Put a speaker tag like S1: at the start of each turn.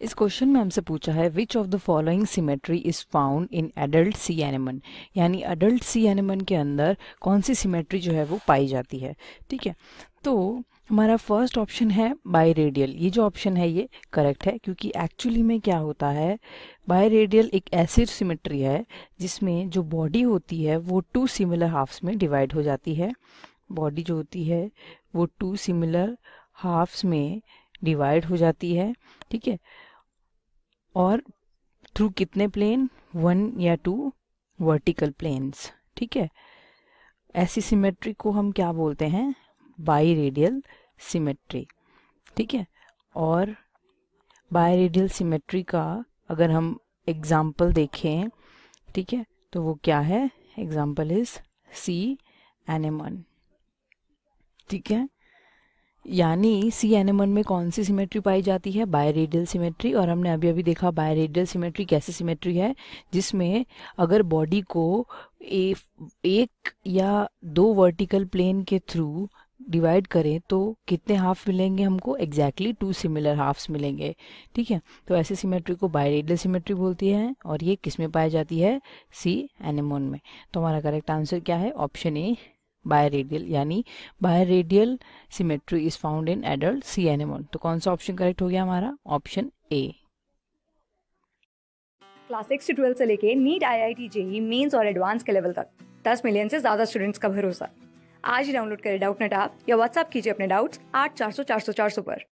S1: इस क्वेश्चन में हमसे पूछा है which of the following symmetry is found in adult sea anemone यानी एडल्ट सी एनिमन के अंदर कौन सी सिमेट्री जो है वो पाई जाती है ठीक है तो हमारा फर्स्ट ऑप्शन है बाई रेडियल ये जो ऑप्शन है ये करेक्ट है क्योंकि एक्चुअली में क्या होता है बाई रेडियल एक ऐसी सिमेट्री है जिसमें जो बॉडी होती है वो टू सिमिलर हाफ्स में डिवाइड हो जाती है बॉडी जो होती है वो टू सिमिलर हाफ्स में डिवाइड हो जाती है ठीक है और थ्रू कितने प्लेन वन या टू वर्टिकल प्लेन्स ठीक है ऐसी सिमेट्री को हम क्या बोलते हैं बाई रेडियल सिमेट्री ठीक है और बाई रेडियल सिमेट्री का अगर हम एग्जाम्पल देखें ठीक है तो वो क्या है एग्जाम्पल इज सी एनिमन ठीक है यानी सी एनेमन में कौन सी सिमेट्री पाई जाती है बायरेडियल सिमेट्री और हमने अभी अभी देखा बायरेडियल सिमेट्री कैसे सिमेट्री है जिसमें अगर बॉडी को ए, एक या दो वर्टिकल प्लेन के थ्रू डिवाइड करें तो कितने हाफ मिलेंगे हमको एग्जैक्टली टू सिमिलर हाफ्स मिलेंगे ठीक है तो ऐसे सिमेट्री को बायरेडियल सिमेट्री बोलती है और ये किस में पाई जाती है सी एनिमोन में तो हमारा करेक्ट आंसर क्या है ऑप्शन ए बायरेडियल यानी biradial symmetry is found in adult sea animal तो कौन सा ऑप्शन करेक्ट हो गया हमारा ऑप्शन ए
S2: क्लास सिक्स से ट्वेल्थ से लेके NEET I I T JEE mains और एडवांस के लेवल तक दस मिलियन से ज्यादा स्टूडेंट्स का भरोसा आज ही डाउनलोड करें डाउट नेट आप या व्हाट्सअप कीजिए अपने डाउट्स आठ चार सौ चार सौ चार सौ पर